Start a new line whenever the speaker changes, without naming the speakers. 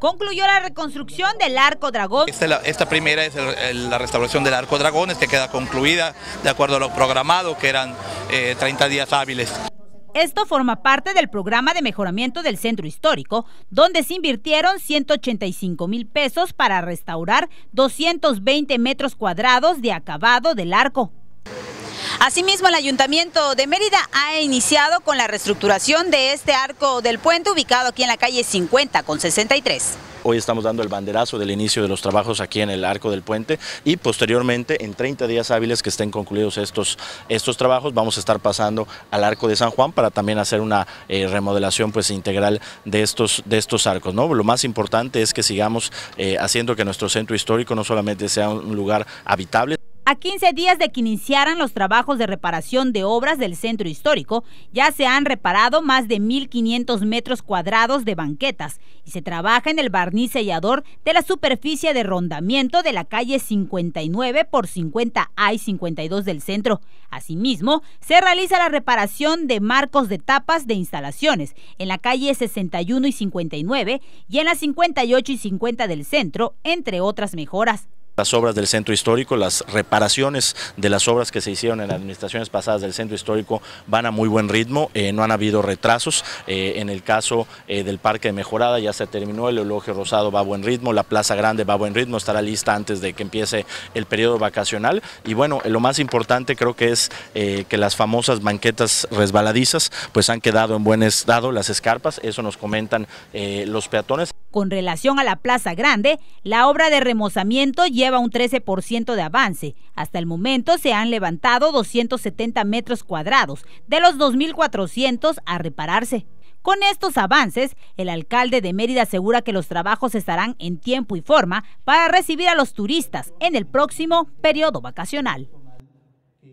Concluyó la reconstrucción del Arco Dragón.
Esta, primera es la restauración del Arco Dragón, que queda concluida de acuerdo a lo programado, que eran 30 eh, días hábiles.
Esto forma parte del programa de mejoramiento del centro histórico, donde se invirtieron 185 mil pesos para restaurar 220 metros cuadrados de acabado del arco. Asimismo, el Ayuntamiento de Mérida ha iniciado con la reestructuración de este arco del puente ubicado aquí en la calle 50 con 63
hoy estamos dando el banderazo del inicio de los trabajos aquí en el Arco del Puente y posteriormente en 30 días hábiles que estén concluidos estos, estos trabajos vamos a estar pasando al Arco de San Juan para también hacer una eh, remodelación pues integral de estos, de estos arcos. ¿no? Lo más importante es que sigamos eh, haciendo que nuestro centro histórico no solamente sea un lugar habitable,
a 15 días de que iniciaran los trabajos de reparación de obras del centro histórico, ya se han reparado más de 1.500 metros cuadrados de banquetas y se trabaja en el barniz sellador de la superficie de rondamiento de la calle 59 por 50 A y 52 del centro. Asimismo, se realiza la reparación de marcos de tapas de instalaciones en la calle 61 y 59 y en la 58 y 50 del centro, entre otras mejoras.
Las obras del centro histórico, las reparaciones de las obras que se hicieron en administraciones pasadas del centro histórico van a muy buen ritmo, eh, no han habido retrasos. Eh, en el caso eh, del Parque de Mejorada ya se terminó, el elogio Rosado va a buen ritmo, la Plaza Grande va a buen ritmo, estará lista antes de que empiece el periodo vacacional. Y bueno, lo más importante creo que es que las famosas banquetas resbaladizas pues han quedado en buen estado, las escarpas, eso nos comentan los peatones.
Con relación a la Plaza Grande, la obra de remozamiento lleva un 13% de avance. Hasta el momento se han levantado 270 metros cuadrados de los 2.400 a repararse. Con estos avances, el alcalde de Mérida asegura que los trabajos estarán en tiempo y forma para recibir a los turistas en el próximo periodo vacacional.